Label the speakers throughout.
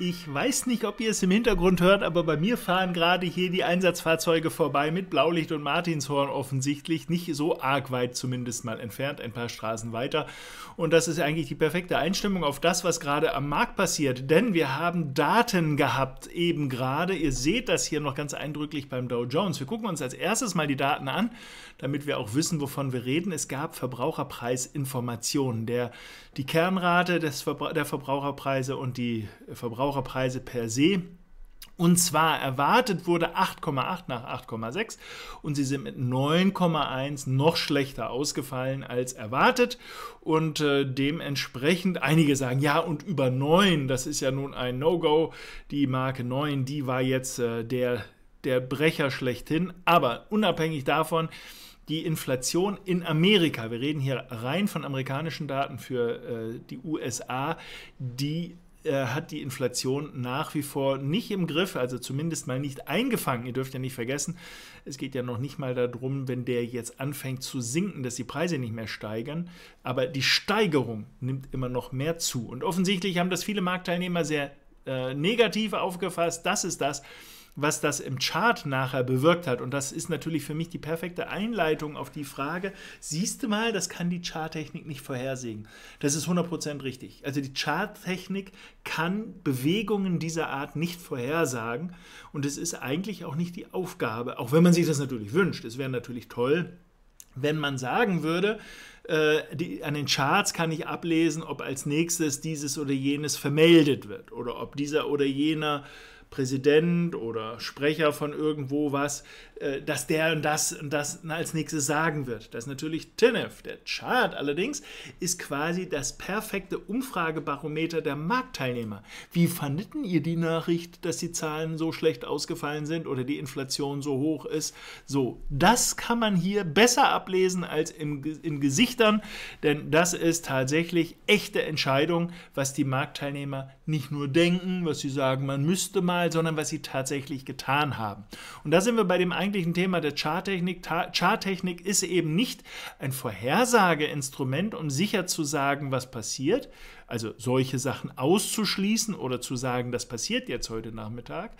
Speaker 1: Ich weiß nicht, ob ihr es im Hintergrund hört, aber bei mir fahren gerade hier die Einsatzfahrzeuge vorbei mit Blaulicht und Martinshorn offensichtlich. Nicht so arg weit zumindest mal entfernt, ein paar Straßen weiter. Und das ist eigentlich die perfekte Einstimmung auf das, was gerade am Markt passiert. Denn wir haben Daten gehabt eben gerade. Ihr seht das hier noch ganz eindrücklich beim Dow Jones. Wir gucken uns als erstes mal die Daten an, damit wir auch wissen, wovon wir reden. Es gab Verbraucherpreisinformationen. Der, die Kernrate des Verbra der Verbraucherpreise und die Verbraucherpreise Verbraucherpreise per se. Und zwar erwartet wurde 8,8 nach 8,6 und sie sind mit 9,1 noch schlechter ausgefallen als erwartet. Und äh, dementsprechend, einige sagen, ja, und über 9, das ist ja nun ein No-Go. Die Marke 9, die war jetzt äh, der, der Brecher schlechthin. Aber unabhängig davon, die Inflation in Amerika, wir reden hier rein von amerikanischen Daten für äh, die USA, die äh, hat die Inflation nach wie vor nicht im Griff, also zumindest mal nicht eingefangen. Ihr dürft ja nicht vergessen, es geht ja noch nicht mal darum, wenn der jetzt anfängt zu sinken, dass die Preise nicht mehr steigern, aber die Steigerung nimmt immer noch mehr zu. Und offensichtlich haben das viele Marktteilnehmer sehr äh, negativ aufgefasst. Das ist das, was das im Chart nachher bewirkt hat. Und das ist natürlich für mich die perfekte Einleitung auf die Frage, siehst du mal, das kann die Charttechnik nicht vorhersehen. Das ist 100% richtig. Also die Charttechnik kann Bewegungen dieser Art nicht vorhersagen. Und es ist eigentlich auch nicht die Aufgabe, auch wenn man sich das natürlich wünscht. Es wäre natürlich toll, wenn man sagen würde, äh, die, an den Charts kann ich ablesen, ob als nächstes dieses oder jenes vermeldet wird oder ob dieser oder jener Präsident oder Sprecher von irgendwo was, äh, dass der und das und das als nächstes sagen wird. Das ist natürlich TINF. Der Chart allerdings ist quasi das perfekte Umfragebarometer der Marktteilnehmer. Wie fandet ihr die Nachricht, dass die Zahlen so schlecht ausgefallen sind oder die Inflation so hoch ist? So, das kann man hier besser ablesen als im, in Gesichtern, denn das ist tatsächlich echte Entscheidung, was die Marktteilnehmer nicht nur denken, was sie sagen, man müsste mal einmal, sondern was sie tatsächlich getan haben. Und da sind wir bei dem eigentlichen Thema der Charttechnik. Charttechnik ist eben nicht ein Vorhersageinstrument, um sicher zu sagen, was passiert, also solche Sachen auszuschließen oder zu sagen, das passiert jetzt heute Nachmittag,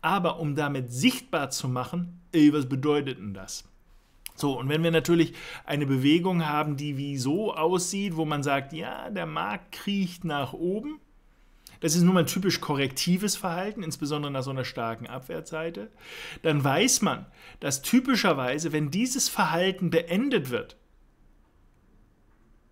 Speaker 1: aber um damit sichtbar zu machen, ey, was bedeutet denn das? So, und wenn wir natürlich eine Bewegung haben, die wie so aussieht, wo man sagt, ja, der Markt kriecht nach oben, es ist nun mal ein typisch korrektives Verhalten, insbesondere nach so einer starken Abwehrseite, Dann weiß man, dass typischerweise, wenn dieses Verhalten beendet wird,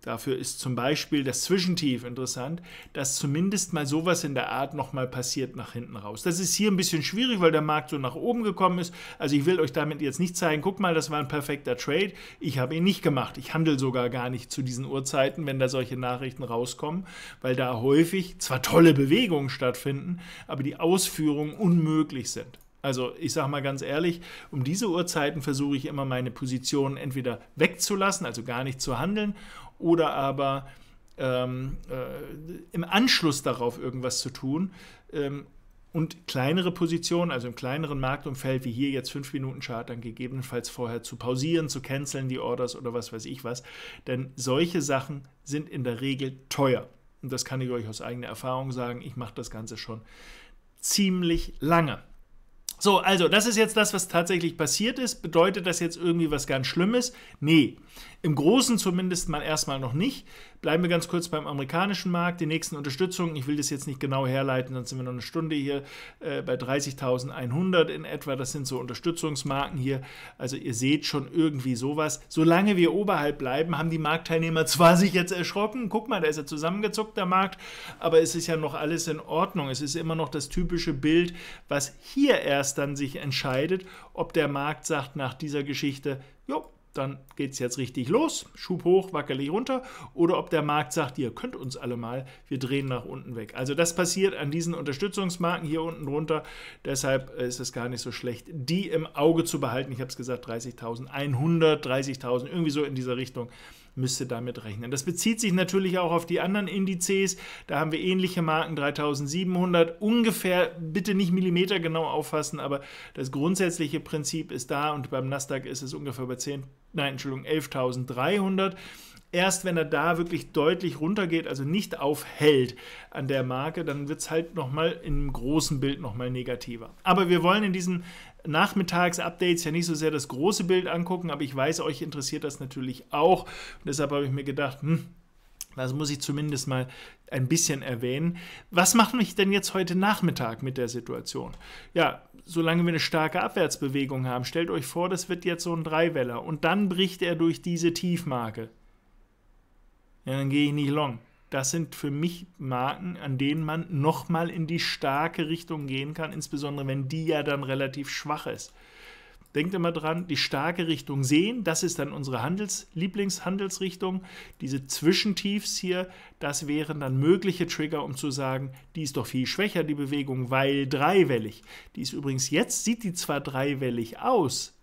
Speaker 1: Dafür ist zum Beispiel das Zwischentief interessant, dass zumindest mal sowas in der Art nochmal passiert nach hinten raus. Das ist hier ein bisschen schwierig, weil der Markt so nach oben gekommen ist. Also ich will euch damit jetzt nicht zeigen, guck mal, das war ein perfekter Trade. Ich habe ihn nicht gemacht. Ich handle sogar gar nicht zu diesen Uhrzeiten, wenn da solche Nachrichten rauskommen, weil da häufig zwar tolle Bewegungen stattfinden, aber die Ausführungen unmöglich sind. Also ich sage mal ganz ehrlich, um diese Uhrzeiten versuche ich immer meine Positionen entweder wegzulassen, also gar nicht zu handeln, oder aber ähm, äh, im Anschluss darauf irgendwas zu tun. Ähm, und kleinere Positionen, also im kleineren Marktumfeld, wie hier jetzt fünf Minuten Chart, dann gegebenenfalls vorher zu pausieren, zu canceln die Orders oder was weiß ich was. Denn solche Sachen sind in der Regel teuer. Und das kann ich euch aus eigener Erfahrung sagen. Ich mache das Ganze schon ziemlich lange. So, also das ist jetzt das, was tatsächlich passiert ist. Bedeutet das jetzt irgendwie was ganz Schlimmes? Nee, im Großen zumindest mal erstmal noch nicht. Bleiben wir ganz kurz beim amerikanischen Markt. Die nächsten Unterstützungen, ich will das jetzt nicht genau herleiten, dann sind wir noch eine Stunde hier äh, bei 30.100 in etwa. Das sind so Unterstützungsmarken hier. Also ihr seht schon irgendwie sowas. Solange wir oberhalb bleiben, haben die Marktteilnehmer zwar sich jetzt erschrocken. Guck mal, da ist ja zusammengezuckt der Markt, aber es ist ja noch alles in Ordnung. Es ist immer noch das typische Bild, was hier erst dann sich entscheidet, ob der Markt sagt nach dieser Geschichte, jo, dann geht es jetzt richtig los, Schub hoch, wackelig runter, oder ob der Markt sagt, ihr könnt uns alle mal, wir drehen nach unten weg. Also das passiert an diesen Unterstützungsmarken hier unten runter, deshalb ist es gar nicht so schlecht, die im Auge zu behalten. Ich habe es gesagt, 30.100, 30.000, irgendwie so in dieser Richtung müsste damit rechnen. Das bezieht sich natürlich auch auf die anderen Indizes. Da haben wir ähnliche Marken, 3700 ungefähr, bitte nicht millimetergenau auffassen, aber das grundsätzliche Prinzip ist da und beim Nasdaq ist es ungefähr bei 10, nein, Entschuldigung, 11.300 erst wenn er da wirklich deutlich runtergeht, also nicht aufhält an der Marke, dann wird es halt nochmal im großen Bild nochmal negativer. Aber wir wollen in diesen Nachmittags-Updates ja nicht so sehr das große Bild angucken, aber ich weiß, euch interessiert das natürlich auch. Und deshalb habe ich mir gedacht, hm, das muss ich zumindest mal ein bisschen erwähnen. Was macht mich denn jetzt heute Nachmittag mit der Situation? Ja, solange wir eine starke Abwärtsbewegung haben, stellt euch vor, das wird jetzt so ein Dreiweller und dann bricht er durch diese Tiefmarke ja, dann gehe ich nicht long. Das sind für mich Marken, an denen man nochmal in die starke Richtung gehen kann, insbesondere wenn die ja dann relativ schwach ist. Denkt immer dran, die starke Richtung sehen, das ist dann unsere Handels Lieblingshandelsrichtung. Diese Zwischentiefs hier, das wären dann mögliche Trigger, um zu sagen, die ist doch viel schwächer, die Bewegung, weil dreiwellig. Die ist übrigens jetzt, sieht die zwar dreiwellig aus,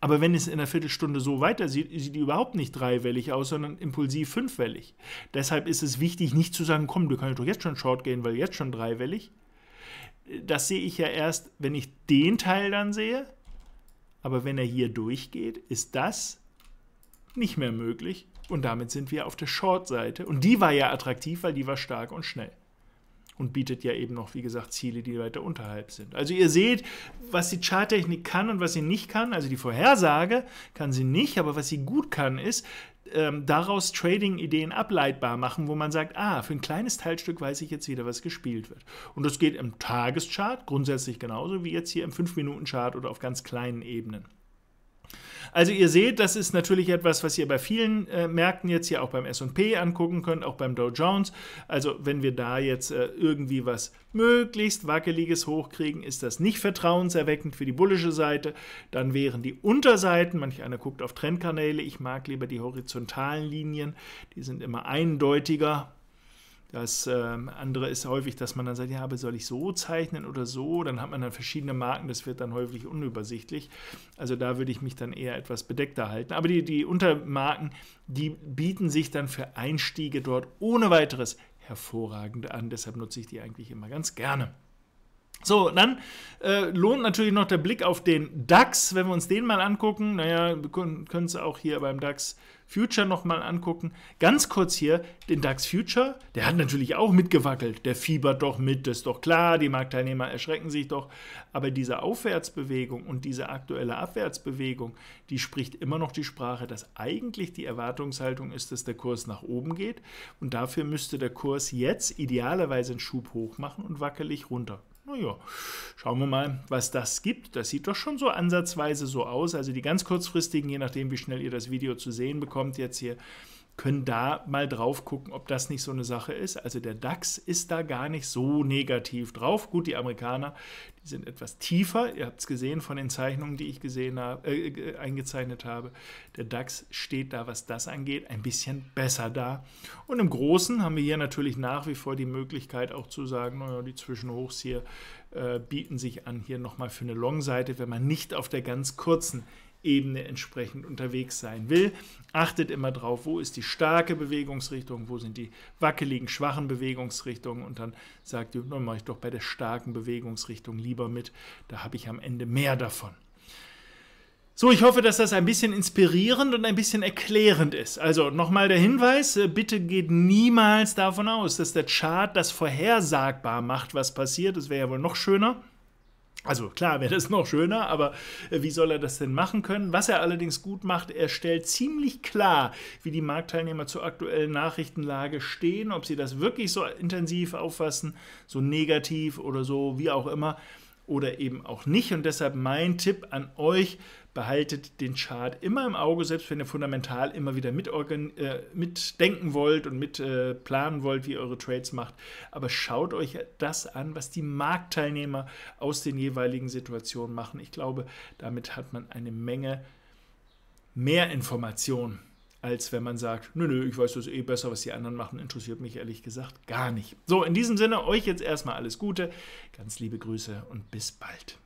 Speaker 1: aber wenn es in einer Viertelstunde so weiter sieht, sieht die überhaupt nicht dreiwellig aus, sondern impulsiv fünfwellig. Deshalb ist es wichtig, nicht zu sagen, komm, du kannst doch jetzt schon short gehen, weil jetzt schon dreiwellig. Das sehe ich ja erst, wenn ich den Teil dann sehe. Aber wenn er hier durchgeht, ist das nicht mehr möglich. Und damit sind wir auf der Short-Seite. Und die war ja attraktiv, weil die war stark und schnell und bietet ja eben noch, wie gesagt, Ziele, die weiter unterhalb sind. Also ihr seht, was die Charttechnik kann und was sie nicht kann. Also die Vorhersage kann sie nicht, aber was sie gut kann, ist, ähm, daraus Trading-Ideen ableitbar machen, wo man sagt, ah, für ein kleines Teilstück weiß ich jetzt wieder, was gespielt wird. Und das geht im Tageschart grundsätzlich genauso wie jetzt hier im 5-Minuten-Chart oder auf ganz kleinen Ebenen. Also ihr seht, das ist natürlich etwas, was ihr bei vielen äh, Märkten jetzt hier auch beim S&P angucken könnt, auch beim Dow Jones. Also wenn wir da jetzt äh, irgendwie was möglichst wackeliges hochkriegen, ist das nicht vertrauenserweckend für die bullische Seite. Dann wären die Unterseiten, manch einer guckt auf Trendkanäle, ich mag lieber die horizontalen Linien, die sind immer eindeutiger das ähm, andere ist häufig, dass man dann sagt, ja, aber soll ich so zeichnen oder so? Dann hat man dann verschiedene Marken, das wird dann häufig unübersichtlich. Also da würde ich mich dann eher etwas bedeckter halten. Aber die, die Untermarken, die bieten sich dann für Einstiege dort ohne weiteres hervorragend an. Deshalb nutze ich die eigentlich immer ganz gerne. So, dann äh, lohnt natürlich noch der Blick auf den DAX, wenn wir uns den mal angucken. Naja, wir können es auch hier beim DAX Future nochmal angucken. Ganz kurz hier, den DAX Future, der hat natürlich auch mitgewackelt. Der fiebert doch mit, das ist doch klar, die Marktteilnehmer erschrecken sich doch. Aber diese Aufwärtsbewegung und diese aktuelle Abwärtsbewegung, die spricht immer noch die Sprache, dass eigentlich die Erwartungshaltung ist, dass der Kurs nach oben geht. Und dafür müsste der Kurs jetzt idealerweise einen Schub hoch machen und wackelig runter naja, schauen wir mal, was das gibt. Das sieht doch schon so ansatzweise so aus. Also die ganz kurzfristigen, je nachdem, wie schnell ihr das Video zu sehen bekommt, jetzt hier können da mal drauf gucken, ob das nicht so eine Sache ist. Also der DAX ist da gar nicht so negativ drauf. Gut, die Amerikaner, die sind etwas tiefer. Ihr habt es gesehen von den Zeichnungen, die ich gesehen habe, äh, äh, eingezeichnet habe. Der DAX steht da, was das angeht, ein bisschen besser da. Und im Großen haben wir hier natürlich nach wie vor die Möglichkeit auch zu sagen, naja, die Zwischenhochs hier äh, bieten sich an, hier nochmal für eine Long-Seite, wenn man nicht auf der ganz kurzen Ebene entsprechend unterwegs sein will. Achtet immer drauf, wo ist die starke Bewegungsrichtung, wo sind die wackeligen, schwachen Bewegungsrichtungen und dann sagt ihr, dann mache ich doch bei der starken Bewegungsrichtung lieber mit, da habe ich am Ende mehr davon. So, ich hoffe, dass das ein bisschen inspirierend und ein bisschen erklärend ist. Also nochmal der Hinweis, äh, bitte geht niemals davon aus, dass der Chart das vorhersagbar macht, was passiert. Das wäre ja wohl noch schöner. Also klar wäre das noch schöner, aber äh, wie soll er das denn machen können? Was er allerdings gut macht, er stellt ziemlich klar, wie die Marktteilnehmer zur aktuellen Nachrichtenlage stehen, ob sie das wirklich so intensiv auffassen, so negativ oder so, wie auch immer oder eben auch nicht. Und deshalb mein Tipp an euch, behaltet den Chart immer im Auge, selbst wenn ihr fundamental immer wieder mit äh, mitdenken wollt und mit äh, planen wollt, wie ihr eure Trades macht. Aber schaut euch das an, was die Marktteilnehmer aus den jeweiligen Situationen machen. Ich glaube, damit hat man eine Menge mehr Informationen als wenn man sagt, nö, nö, ich weiß das eh besser, was die anderen machen, interessiert mich ehrlich gesagt gar nicht. So, in diesem Sinne, euch jetzt erstmal alles Gute, ganz liebe Grüße und bis bald.